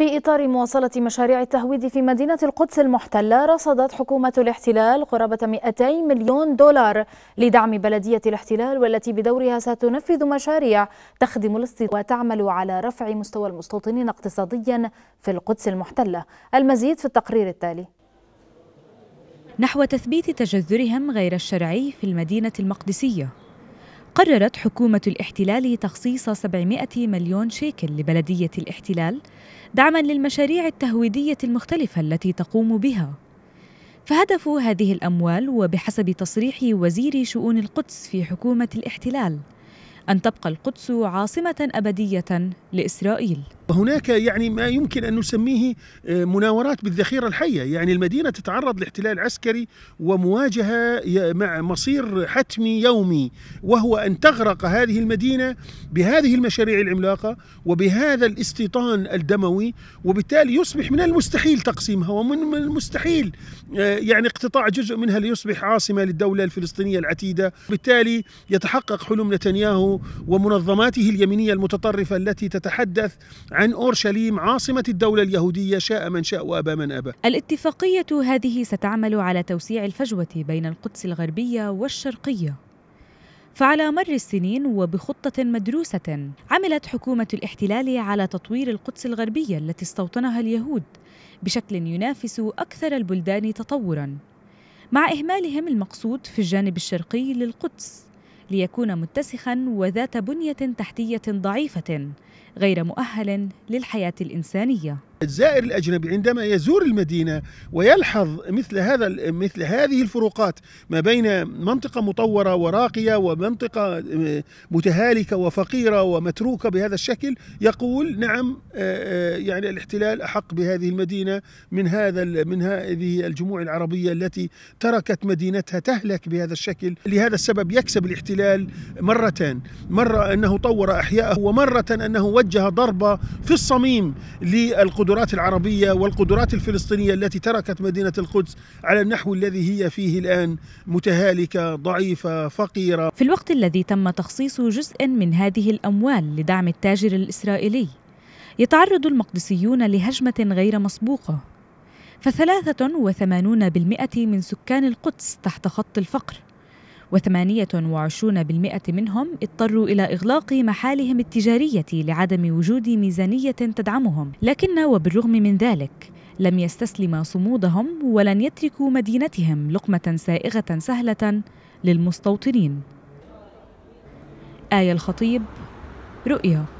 في إطار مواصلة مشاريع التهويد في مدينة القدس المحتلة رصدت حكومة الاحتلال قرابة 200 مليون دولار لدعم بلدية الاحتلال والتي بدورها ستنفذ مشاريع تخدم الاستيطان وتعمل على رفع مستوى المستوطنين اقتصاديا في القدس المحتلة المزيد في التقرير التالي نحو تثبيت تجذرهم غير الشرعي في المدينة المقدسية قررت حكومة الاحتلال تخصيص 700 مليون شيكل لبلدية الاحتلال دعما للمشاريع التهويدية المختلفة التي تقوم بها فهدف هذه الأموال وبحسب تصريح وزير شؤون القدس في حكومة الاحتلال أن تبقى القدس عاصمة أبدية لإسرائيل وهناك يعني ما يمكن أن نسميه آه، مناورات بالذخيرة الحية يعني المدينة تتعرض لاحتلال عسكري ومواجهة مع مصير حتمي يومي وهو أن تغرق هذه المدينة بهذه المشاريع العملاقة وبهذا الاستيطان الدموي وبالتالي يصبح من المستحيل تقسيمها ومن المستحيل آه، يعني اقتطاع جزء منها ليصبح عاصمة للدولة الفلسطينية العتيدة بالتالي يتحقق حلم نتنياهو ومنظماته اليمينية المتطرفة التي تتحدث عن عن أورشليم عاصمة الدولة اليهودية شاء من شاء وأبى من أبى الاتفاقية هذه ستعمل على توسيع الفجوة بين القدس الغربية والشرقية فعلى مر السنين وبخطة مدروسة عملت حكومة الاحتلال على تطوير القدس الغربية التي استوطنها اليهود بشكل ينافس أكثر البلدان تطورا مع إهمالهم المقصود في الجانب الشرقي للقدس ليكون متسخا وذات بنيه تحتيه ضعيفه غير مؤهل للحياه الانسانيه الزائر الأجنبي عندما يزور المدينة ويلحظ مثل هذا مثل هذه الفروقات ما بين منطقة مطورة وراقية ومنطقة آه، متهالكة وفقيرة ومتروكة بهذا الشكل يقول نعم آه، آه، يعني الاحتلال أحق بهذه المدينة من هذا من هذه الجموع العربية التي تركت مدينتها تهلك بهذا الشكل لهذا السبب يكسب الاحتلال مرتان مرة أنه طور أحياءه ومرة أنه وجه ضربة في الصميم للقدرة القدرات العربية والقدرات الفلسطينية التي تركت مدينة القدس على النحو الذي هي فيه الآن متهالكة ضعيفة فقيرة في الوقت الذي تم تخصيص جزء من هذه الأموال لدعم التاجر الإسرائيلي يتعرض المقدسيون لهجمة غير مسبوقة ف83% من سكان القدس تحت خط الفقر و28% منهم اضطروا إلى إغلاق محالهم التجارية لعدم وجود ميزانية تدعمهم لكن وبالرغم من ذلك لم يستسلم صمودهم ولن يتركوا مدينتهم لقمة سائغة سهلة للمستوطنين آية الخطيب رؤيا